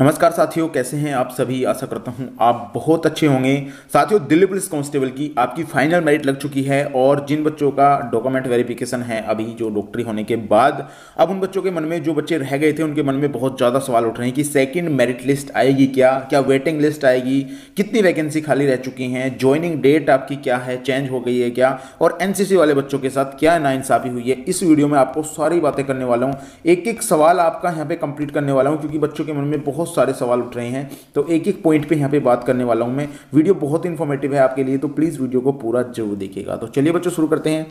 नमस्कार साथियों कैसे हैं आप सभी आशा करता हूं आप बहुत अच्छे होंगे साथियों दिल्ली पुलिस कांस्टेबल की आपकी फाइनल मेरिट लग चुकी है और जिन बच्चों का डॉक्यूमेंट वेरिफिकेशन है अभी जो डॉक्टरी होने के बाद अब उन बच्चों के मन में जो बच्चे रह गए थे उनके मन में बहुत ज़्यादा सवाल उठ रहे हैं कि सेकेंड मेरिट लिस्ट आएगी क्या क्या वेटिंग लिस्ट आएगी कितनी वैकेंसी खाली रह चुकी हैं ज्वाइनिंग डेट आपकी क्या है चेंज हो गई है क्या और एन वाले बच्चों के साथ क्या नाइंसाफ़ी हुई है इस वीडियो में आपको सारी बातें करने वाला हूँ एक एक सवाल आपका यहाँ पर कंप्लीट करने वाला हूँ क्योंकि बच्चों के मन में बहुत बहुत सारे सवाल उठ रहे हैं तो एक एक पॉइंट पे यहाँ पे बात करने वाला हूँ मैं वीडियो बहुत इन्फॉर्मेटिव है आपके लिए तो प्लीज़ वीडियो को पूरा जरूर देखिएगा तो चलिए बच्चों शुरू करते हैं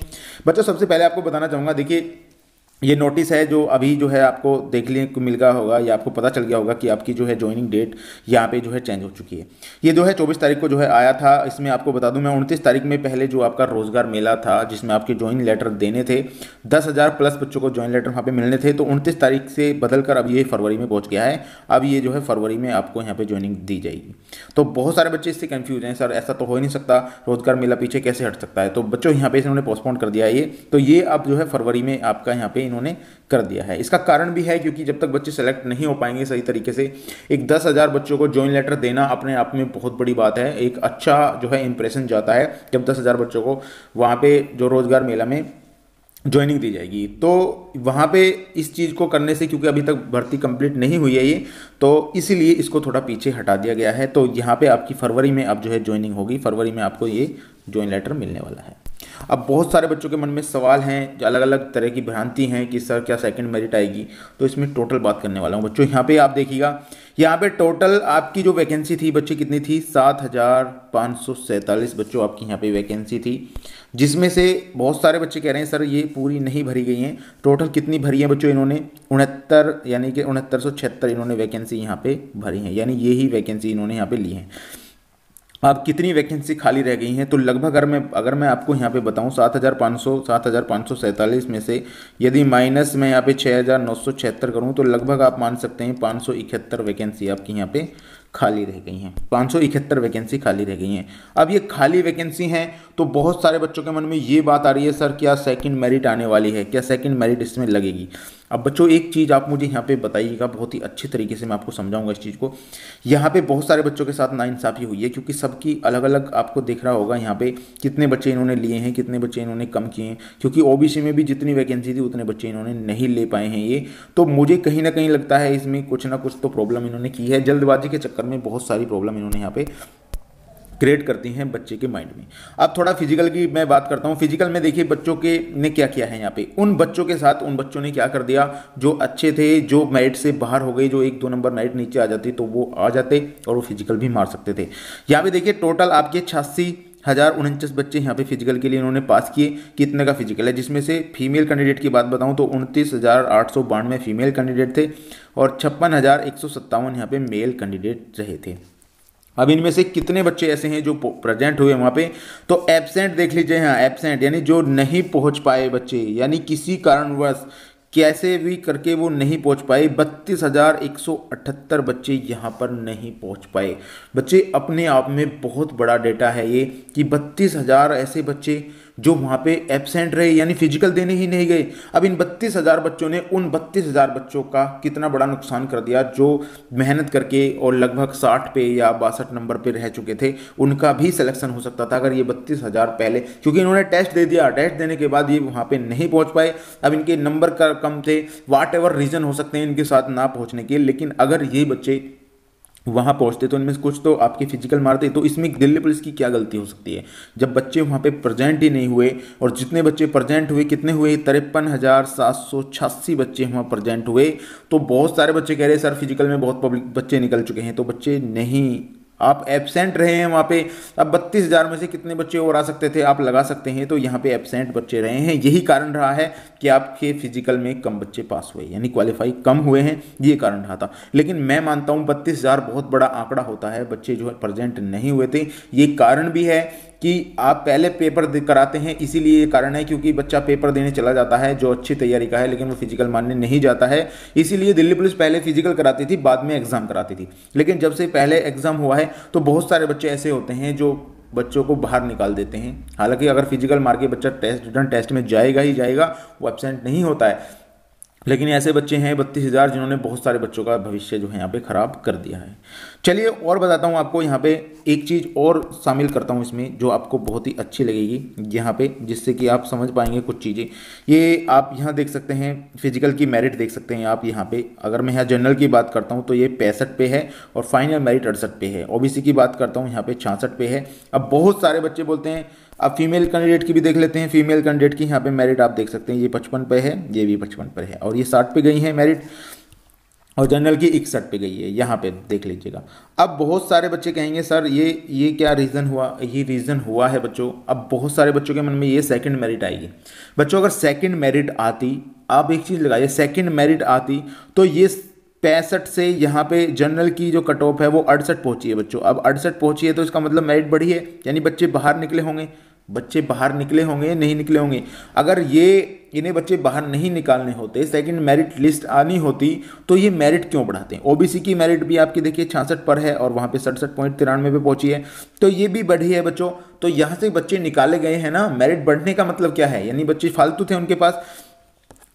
बच्चों सबसे पहले आपको बताना चाहूँगा देखिए ये नोटिस है जो अभी जो है आपको देखने को मिल गया होगा या आपको पता चल गया होगा कि आपकी जो है ज्वाइनिंग डेट यहाँ पे जो है चेंज हो चुकी है ये जो है 24 तारीख को जो है आया था इसमें आपको बता दूं मैं 29 तारीख में पहले जो आपका रोज़गार मेला था जिसमें आपके ज्वाइन लेटर देने थे दस हज़ार प्लस बच्चों को ज्वाइन लेटर वहाँ पर मिलने थे तो उनतीस तारीख से बदल कर अब ये फरवरी में पहुँच गया है अब ये जो है फरवरी में आपको यहाँ पर ज्वाइनिंग दी जाएगी तो बहुत सारे बच्चे इससे कन्फ्यूज हैं सर ऐसा तो हो ही नहीं सकता रोज़गार मेला पीछे कैसे हट सकता है तो बच्चों यहाँ पर इन्होंने पोस्टपोन कर दिया ये तो ये अब जो है फरवरी में आपका यहाँ पर इन्होंने कर दिया है इसका कारण भी है क्योंकि जब तक बच्चे सेलेक्ट नहीं हो पाएंगे सही तरीके से एक दस हज़ार बच्चों को ज्वाइन लेटर देना अपने आप में बहुत बड़ी बात है एक अच्छा जो है इंप्रेशन जाता है जब दस हज़ार बच्चों को वहाँ पे जो रोज़गार मेला में ज्वाइनिंग दी जाएगी तो वहाँ पे इस चीज़ को करने से क्योंकि अभी तक भर्ती कंप्लीट नहीं हुई है ये तो इसीलिए इसको थोड़ा पीछे हटा दिया गया है तो यहाँ पे आपकी फरवरी में अब जो है ज्वाइनिंग होगी फरवरी में आपको ये ज्वाइन लेटर मिलने वाला है अब बहुत सारे बच्चों के मन में सवाल हैं जो अलग अलग तरह की भ्रांति हैं कि सर क्या सेकंड मेरिट आएगी तो इसमें टोटल बात करने वाला हूँ बच्चों यहाँ पे आप देखिएगा यहाँ पे टोटल आपकी जो वैकेंसी थी बच्चे कितनी थी सात हज़ार पाँच सौ सैंतालीस बच्चों आपकी यहाँ पे वैकेंसी थी जिसमें से बहुत सारे बच्चे कह रहे हैं सर ये पूरी नहीं भरी गई हैं टोटल कितनी भरी है बच्चों इन्होंने उनहत्तर यानी कि उनहत्तर सौ छिहत्तर इन्होंने वैकेंसी यहाँ पे भरी हैं यानी ये ही वैकेंसी इन्होंने यहाँ पे ली हैं अब कितनी वैकेंसी खाली रह गई हैं तो लगभग अगर मैं अगर मैं आपको यहाँ पे बताऊँ सात हज़ार पाँच सौ सात हज़ार पाँच सौ सैंतालीस में से यदि माइनस मैं यहाँ पे छः हज़ार नौ सौ छिहत्तर करूँ तो लगभग आप मान सकते हैं पाँच सौ इकहत्तर वैकेंसी आपकी यहाँ पे खाली रह गई हैं पाँच सौ इकहत्तर वैकेंसी खाली रह गई हैं अब ये खाली वैकेंसी हैं तो बहुत सारे बच्चों के मन में ये बात आ रही है सर क्या सेकेंड मेरिट आने वाली है क्या सेकेंड मेरिट इसमें लगेगी अब बच्चों एक चीज़ आप मुझे यहाँ पे बताइएगा बहुत ही अच्छे तरीके से मैं आपको समझाऊंगा इस चीज़ को यहाँ पे बहुत सारे बच्चों के साथ नाइंसाफ़ी हुई है क्योंकि सबकी अलग अलग आपको देख रहा होगा यहाँ पे कितने बच्चे इन्होंने लिए हैं कितने बच्चे इन्होंने कम किए हैं क्योंकि ओबीसी में भी जितनी वैकेंसी थी उतने बच्चे इन्होंने नहीं ले पाए हैं ये तो मुझे कहीं ना कहीं लगता है इसमें कुछ ना कुछ तो प्रॉब्लम इन्होंने की है जल्दबाजी के चक्कर में बहुत सारी प्रॉब्लम इन्होंने यहाँ पर क्रिएट करती हैं बच्चे के माइंड में अब थोड़ा फिजिकल की मैं बात करता हूँ फिजिकल में देखिए बच्चों के ने क्या किया है यहाँ पे उन बच्चों के साथ उन बच्चों ने क्या कर दिया जो अच्छे थे जो मेरिट से बाहर हो गए जो एक दो नंबर मेरिट नीचे आ जाती तो वो आ जाते और वो फिजिकल भी मार सकते थे यहाँ पे देखिए टोटल आपके छियासी हज़ार उनचास बच्चे यहाँ पे फिजिकल के लिए इन्होंने पास किए कितने का फिजिकल है जिसमें से फीमेल कैंडिडेट की बात बताऊँ तो उनतीस हज़ार आठ सौ बानवे फीमेल कैंडिडेट थे और छप्पन हज़ार एक सौ सत्तावन यहाँ पे मेल कैंडिडेट रहे थे अब इनमें से कितने बच्चे ऐसे हैं जो प्रेजेंट हुए वहाँ पे तो एबसेंट देख लीजिए हाँ एबसेंट यानी जो नहीं पहुँच पाए बच्चे यानी किसी कारणवश कैसे भी करके वो नहीं पहुँच पाए बत्तीस हज़ार एक सौ अठहत्तर बच्चे यहाँ पर नहीं पहुँच पाए बच्चे अपने आप में बहुत बड़ा डेटा है ये कि बत्तीस हज़ार ऐसे बच्चे जो वहाँ पे एबसेंट रहे यानी फिजिकल देने ही नहीं गए अब इन बत्तीस हज़ार बच्चों ने उन बत्तीस हज़ार बच्चों का कितना बड़ा नुकसान कर दिया जो मेहनत करके और लगभग साठ पे या बासठ नंबर पे रह चुके थे उनका भी सिलेक्शन हो सकता था अगर ये बत्तीस हज़ार पहले क्योंकि इन्होंने टेस्ट दे दिया टेस्ट देने के बाद ये वहाँ पर नहीं पहुँच पाए अब इनके नंबर कम थे वाट एवर रीज़न हो सकते हैं इनके साथ ना पहुँचने के लेकिन अगर ये बच्चे वहाँ पहुँचते तो उनमें से कुछ तो आपकी फिजिकल मारते तो इसमें दिल्ली पुलिस की क्या गलती हो सकती है जब बच्चे वहाँ पे प्रेजेंट ही नहीं हुए और जितने बच्चे प्रेजेंट हुए कितने हुए तिरपन हज़ार सात सौ छियासी बच्चे वहाँ प्रेजेंट हुए तो बहुत सारे बच्चे कह रहे हैं सर फिजिकल में बहुत पब्लिक बच्चे निकल चुके हैं तो बच्चे नहीं आप एबसेंट रहे हैं वहाँ पे अब बत्तीस हज़ार में से कितने बच्चे और आ सकते थे आप लगा सकते हैं तो यहाँ पे एबसेंट बच्चे रहे हैं यही कारण रहा है कि आपके फिजिकल में कम बच्चे पास हुए यानी क्वालिफाई कम हुए हैं ये कारण रहा था लेकिन मैं मानता हूँ बत्तीस हज़ार बहुत बड़ा आंकड़ा होता है बच्चे जो है प्रजेंट नहीं हुए थे ये कारण भी है कि आप पहले पेपर कराते हैं इसीलिए ये कारण है क्योंकि बच्चा पेपर देने चला जाता है जो अच्छी तैयारी का है लेकिन वो फिजिकल मानने नहीं जाता है इसीलिए दिल्ली पुलिस पहले फिजिकल कराती थी बाद में एग्ज़ाम कराती थी लेकिन जब से पहले एग्ज़ाम हुआ है तो बहुत सारे बच्चे ऐसे होते हैं जो बच्चों को बाहर निकाल देते हैं हालांकि अगर फिजिकल मार के बच्चा टेस्ट रिटर्न टेस्ट में जाएगा ही जाएगा वो एबसेंट नहीं होता है लेकिन ऐसे बच्चे हैं बत्तीस हज़ार जिन्होंने बहुत सारे बच्चों का भविष्य जो है यहाँ पे ख़राब कर दिया है चलिए और बताता हूँ आपको यहाँ पे एक चीज़ और शामिल करता हूँ इसमें जो आपको बहुत ही अच्छी लगेगी यहाँ पे जिससे कि आप समझ पाएंगे कुछ चीज़ें ये आप यहाँ देख सकते हैं फिजिकल की मेरिट देख सकते हैं आप यहाँ पर अगर मैं यहाँ जनरल की बात करता हूँ तो ये पैंसठ पे है और फाइनल मेरिट अड़सठ पे है ओ की बात करता हूँ यहाँ पर छियासठ पे है अब बहुत सारे बच्चे बोलते हैं अब फीमेल कैंडिडेट की भी देख लेते हैं फीमेल कैंडिडेट की यहाँ पे मेरिट आप देख सकते हैं ये पचपन पे है ये भी पचपन पर है और ये साठ पे गई है मेरिट और जनरल की इकसठ पे गई है यहाँ पे देख लीजिएगा अब बहुत सारे बच्चे कहेंगे सर ये ये क्या रीज़न हुआ ये रीज़न हुआ है बच्चों अब बहुत सारे बच्चों के मन में ये सेकंड मेरिट आएगी बच्चों अगर सेकंड मेरिट आती आप एक चीज़ लगाइए सेकंड मेरिट आती तो ये पैंसठ से यहाँ पे जनरल की जो कट ऑफ है वो अड़सठ पहुँची है बच्चों अब अड़सठ पहुँची है तो इसका मतलब मेरिट बढ़ी है यानी बच्चे बाहर निकले होंगे बच्चे बाहर निकले होंगे नहीं निकले होंगे अगर ये इन्हें बच्चे बाहर नहीं निकालने होते सेकंड मेरिट लिस्ट आनी होती तो ये मेरिट क्यों बढ़ाते हैं ओबीसी की मेरिट भी आपकी देखिए छियासठ पर है और वहाँ पे सड़सठ पॉइंट तिरानवे पे पहुंची है तो ये भी बढ़ी है बच्चों तो यहाँ से बच्चे निकाले गए हैं ना मेरिट बढ़ने का मतलब क्या है यानी बच्चे फालतू थे उनके पास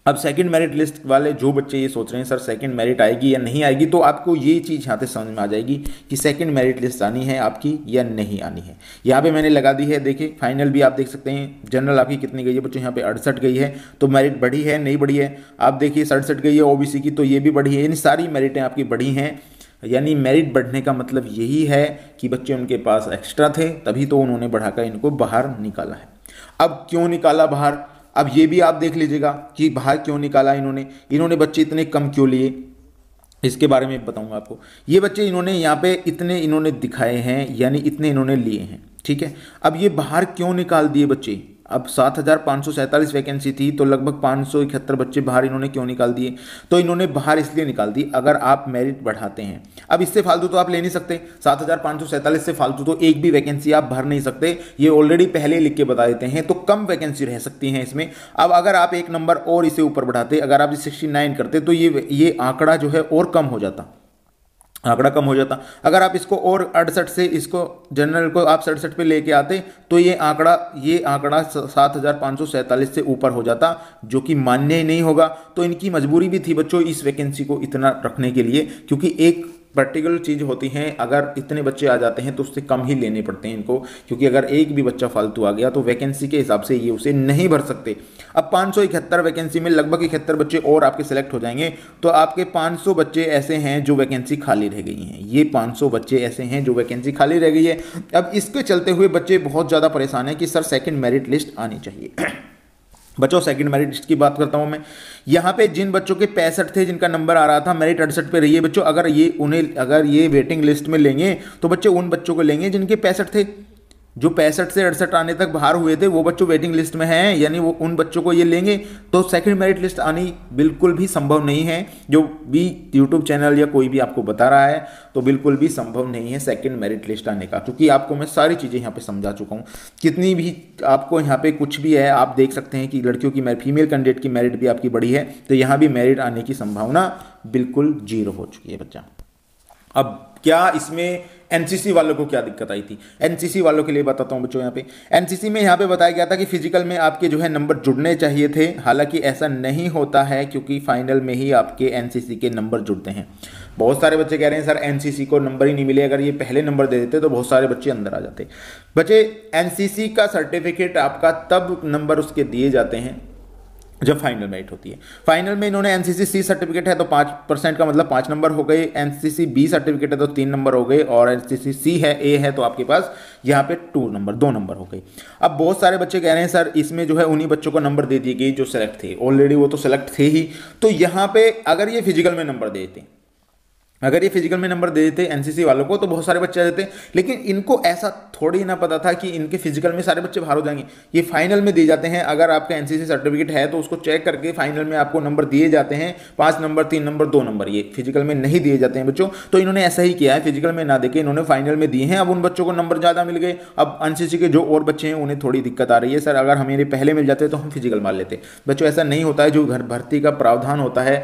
अब सेकंड मेरिट लिस्ट वाले जो बच्चे ये सोच रहे हैं सर सेकंड मेरिट आएगी या नहीं आएगी तो आपको ये चीज़ यहाँ से समझ में आ जाएगी कि सेकंड मेरिट लिस्ट आनी है आपकी या नहीं आनी है यहाँ पे मैंने लगा दी है देखिए फाइनल भी आप देख सकते हैं जनरल आपकी कितनी गई है बच्चों यहाँ पे अड़सठ गई है तो मेरिट बढ़ी है नहीं बढ़ी है आप देखिए सड़सठ गई है ओ की तो ये भी बढ़ी है यानी सारी मेरिटें आपकी बढ़ी हैं यानी मेरिट बढ़ने का मतलब यही है कि बच्चे उनके पास एक्स्ट्रा थे तभी तो उन्होंने बढ़ाकर इनको बाहर निकाला है अब क्यों निकाला बाहर अब ये भी आप देख लीजिएगा कि बाहर क्यों निकाला इन्होंने इन्होंने बच्चे इतने कम क्यों लिए इसके बारे में बताऊंगा आपको ये बच्चे इन्होंने यहाँ पे इतने इन्होंने दिखाए हैं यानी इतने इन्होंने लिए हैं ठीक है अब ये बाहर क्यों निकाल दिए बच्चे अब सात हज़ार पाँच सौ सैंतालीस वैकेंसी थी तो लगभग पाँच सौ इकहत्तर बच्चे बाहर इन्होंने क्यों निकाल दिए तो इन्होंने बाहर इसलिए निकाल दी अगर आप मेरिट बढ़ाते हैं अब इससे फालतू तो आप ले नहीं सकते सात हज़ार पाँच सौ सैंतालीस से फालतू तो एक भी वैकेंसी आप भर नहीं सकते ये ऑलरेडी पहले लिख के बता देते हैं तो कम वैकेंसी रह सकती हैं इसमें अब अगर आप एक नंबर और इसे ऊपर बढ़ाते अगर आप सिक्सटी नाइन करते तो ये ये आंकड़ा जो है और कम हो जाता आंकड़ा कम हो जाता अगर आप इसको और अड़सठ से इसको जनरल को आप सड़सठ पे लेके आते तो ये आंकड़ा ये आंकड़ा सात हज़ार पाँच सौ सैंतालीस से ऊपर हो जाता जो कि मान्य ही नहीं होगा तो इनकी मजबूरी भी थी बच्चों इस वैकेंसी को इतना रखने के लिए क्योंकि एक पर्टिकुलर चीज़ होती हैं अगर इतने बच्चे आ जाते हैं तो उससे कम ही लेने पड़ते हैं इनको क्योंकि अगर एक भी बच्चा फालतू आ गया तो वैकेंसी के हिसाब से ये उसे नहीं भर सकते अब पाँच वैकेंसी में लगभग इकहत्तर बच्चे और आपके सेलेक्ट हो जाएंगे तो आपके 500 बच्चे ऐसे हैं जो वैकेंसी खाली रह गई हैं ये 500 बच्चे ऐसे हैं जो वैकेंसी खाली रह गई है अब इसके चलते हुए बच्चे बहुत ज़्यादा परेशान हैं कि सर सेकेंड मेरिट लिस्ट आनी चाहिए बच्चों सेकंड मेरिट लिस्ट की बात करता हूं मैं यहाँ पे जिन बच्चों के पैंसठ थे जिनका नंबर आ रहा था मेरिट अड़सठ पे रहिए बच्चों अगर ये उन्हें अगर ये वेटिंग लिस्ट में लेंगे तो बच्चे उन बच्चों को लेंगे जिनके पैंसठ थे जो पैंसठ से अड़सठ आने तक बाहर हुए थे वो बच्चों वेटिंग लिस्ट में हैं यानी वो उन बच्चों को ये लेंगे तो सेकंड मेरिट लिस्ट आनी बिल्कुल भी संभव नहीं है जो भी यूट्यूब चैनल या कोई भी आपको बता रहा है तो बिल्कुल भी संभव नहीं है सेकंड मेरिट लिस्ट आने का क्योंकि आपको मैं सारी चीज़ें यहाँ पर समझा चुका हूँ कितनी भी आपको यहाँ पर कुछ भी है आप देख सकते हैं कि लड़कियों की फीमेल कैंडिडेट की मेरिट भी आपकी बड़ी है तो यहाँ भी मेरिट आने की संभावना बिल्कुल जीरो हो चुकी है बच्चा अब क्या इसमें एनसीसी वालों को क्या दिक्कत आई थी एनसीसी वालों के लिए बताता हूँ बच्चों यहाँ पे एनसीसी में यहाँ पे बताया गया था कि फिजिकल में आपके जो है नंबर जुड़ने चाहिए थे हालांकि ऐसा नहीं होता है क्योंकि फाइनल में ही आपके एनसीसी के नंबर जुड़ते हैं बहुत सारे बच्चे कह रहे हैं सर एनसीसी को नंबर ही नहीं मिले अगर ये पहले नंबर दे देते तो बहुत सारे बच्चे अंदर आ जाते बच्चे एनसीसी का सर्टिफिकेट आपका तब नंबर उसके दिए जाते हैं जब फाइनल मेरिट होती है फाइनल में इन्होंने एनसीसी सी सर्टिफिकेट है तो पाँच परसेंट का मतलब पाँच नंबर हो गए एन बी सर्टिफिकेट है तो तीन नंबर हो गए और एन सी है ए है तो आपके पास यहाँ पे टू नंबर दो नंबर हो गए अब बहुत सारे बच्चे कह रहे हैं सर इसमें जो है उन्हीं बच्चों को नंबर दे दिए गई जो सेलेक्ट थे ऑलरेडी वो तो सेलेक्ट थे ही तो यहाँ पे अगर ये फिजिकल में नंबर देते अगर ये फिजिकल में नंबर दे देते एनसीसी वालों को तो बहुत सारे बच्चे आ जाते लेकिन इनको ऐसा थोड़ी ना पता था कि इनके फिजिकल में सारे बच्चे बाहर हो जाएंगे ये फाइनल में दिए जाते हैं अगर आपका एनसीसी सर्टिफिकेट है तो उसको चेक करके फाइनल में आपको नंबर दिए जाते हैं पाँच नंबर तीन नंबर दो नंबर ये फिजिकल में नहीं दिए जाते हैं बच्चों तो इन्होंने ऐसा ही किया है फिजिकल में ना देखे इन्होंने फाइनल में दिए हैं अब उन बच्चों को नंबर ज़्यादा मिल गए अब एनसीसी के जो और बच्चे हैं उन्हें थोड़ी दिक्कत आ रही है सर अगर हमें पहले मिल जाते तो हम फिजिकल मान लेते बच्चों ऐसा नहीं होता है जो घर भर्ती का प्रावधान होता है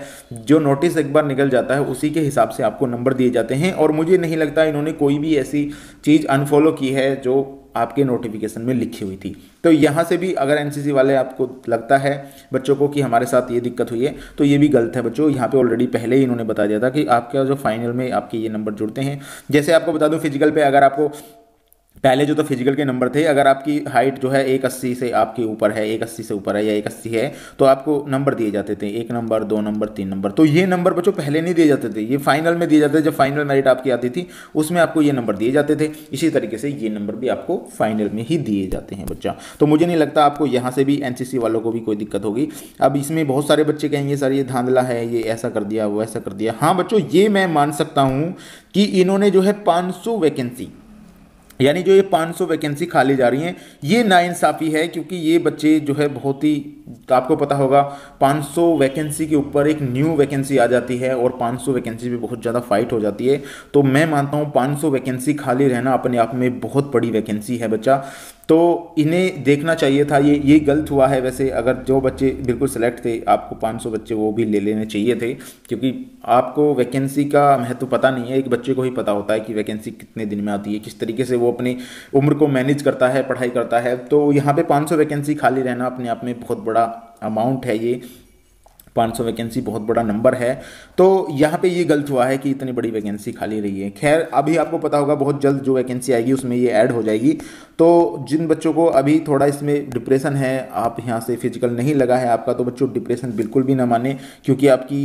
जो नोटिस एक बार निकल जाता है उसी के हिसाब से आपको नंबर दिए जाते हैं और मुझे नहीं लगता इन्होंने कोई भी ऐसी चीज़ अनफॉलो की है जो आपके नोटिफिकेशन में लिखी हुई थी तो यहाँ से भी अगर एनसीसी वाले आपको लगता है बच्चों को कि हमारे साथ ये दिक्कत हुई है तो ये भी गलत है बच्चों यहाँ पे ऑलरेडी पहले ही इन्होंने बता दिया था कि आपका जो फाइनल में आपके ये नंबर जुड़ते हैं जैसे आपको बता दूँ फिजिकल पे अगर आपको पहले जो तो फिजिकल के नंबर थे अगर आपकी हाइट जो है एक अस्सी से आपके ऊपर है एक अस्सी से ऊपर है या एक अस्सी है तो आपको नंबर दिए जाते थे एक नंबर दो नंबर तीन नंबर तो ये नंबर बच्चों पहले नहीं दिए जाते थे ये फाइनल में दिए जाते थे जब फाइनल मेरिट आपकी आती थी उसमें आपको ये नंबर दिए जाते थे इसी तरीके से ये नंबर भी आपको फाइनल में ही दिए जाते हैं बच्चा तो मुझे नहीं लगता आपको यहाँ से भी एन वालों को भी कोई दिक्कत होगी अब इसमें बहुत सारे बच्चे कहेंगे सर ये धांधला है ये ऐसा कर दिया वो ऐसा कर दिया हाँ बच्चों ये मैं मान सकता हूँ कि इन्होंने जो है पाँच वैकेंसी यानी जो ये 500 वैकेंसी खाली जा रही हैं ये नाइंसाफ़ी है क्योंकि ये बच्चे जो है बहुत ही तो आपको पता होगा 500 वैकेंसी के ऊपर एक न्यू वैकेंसी आ जाती है और 500 वैकेंसी भी बहुत ज़्यादा फाइट हो जाती है तो मैं मानता हूँ 500 वैकेंसी खाली रहना अपने आप में बहुत बड़ी वैकेंसी है बच्चा तो इन्हें देखना चाहिए था ये ये गलत हुआ है वैसे अगर जो बच्चे बिल्कुल सेलेक्ट थे आपको 500 बच्चे वो भी ले लेने चाहिए थे क्योंकि आपको वैकेंसी का महत्व पता नहीं है एक बच्चे को ही पता होता है कि वैकेंसी कितने दिन में आती है किस तरीके से वो अपनी उम्र को मैनेज करता है पढ़ाई करता है तो यहाँ पर पाँच वैकेंसी खाली रहना अपने आप में बहुत बड़ा अमाउंट है ये 500 वैकेंसी बहुत बड़ा नंबर है तो यहाँ पे ये गलत हुआ है कि इतनी बड़ी वैकेंसी खाली रही है खैर अभी आपको पता होगा बहुत जल्द जो वैकेंसी आएगी उसमें ये ऐड हो जाएगी तो जिन बच्चों को अभी थोड़ा इसमें डिप्रेशन है आप यहाँ से फिजिकल नहीं लगा है आपका तो बच्चों डिप्रेशन बिल्कुल भी ना माने क्योंकि आपकी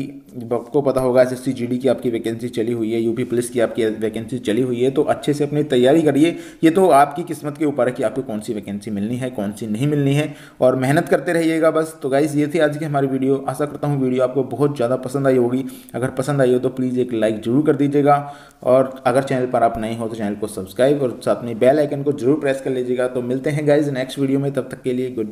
आपको पता होगा एस एस की आपकी वैकेंसी चली हुई है यूपी पुलिस की आपकी वैकेंसी चली हुई है तो अच्छे से अपनी तैयारी करिए ये तो आपकी किस्मत के ऊपर है कि आपको कौन सी वैकेंसी मिलनी है कौन सी नहीं मिलनी है और मेहनत करते रहिएगा बस तो गाइज़ ये थी आज की हमारी वीडियो आशा करता हूँ वीडियो आपको बहुत ज़्यादा पसंद आई होगी अगर पसंद आई हो तो प्लीज़ एक लाइक ज़रूर कर दीजिएगा और अगर चैनल पर आप नए हो तो चैनल को सब्सक्राइब और साथ में बेल आइकन को जरूर प्रेस कर लीजिएगा तो मिलते हैं गाइज नेक्स्ट वीडियो में तब तक के लिए गुड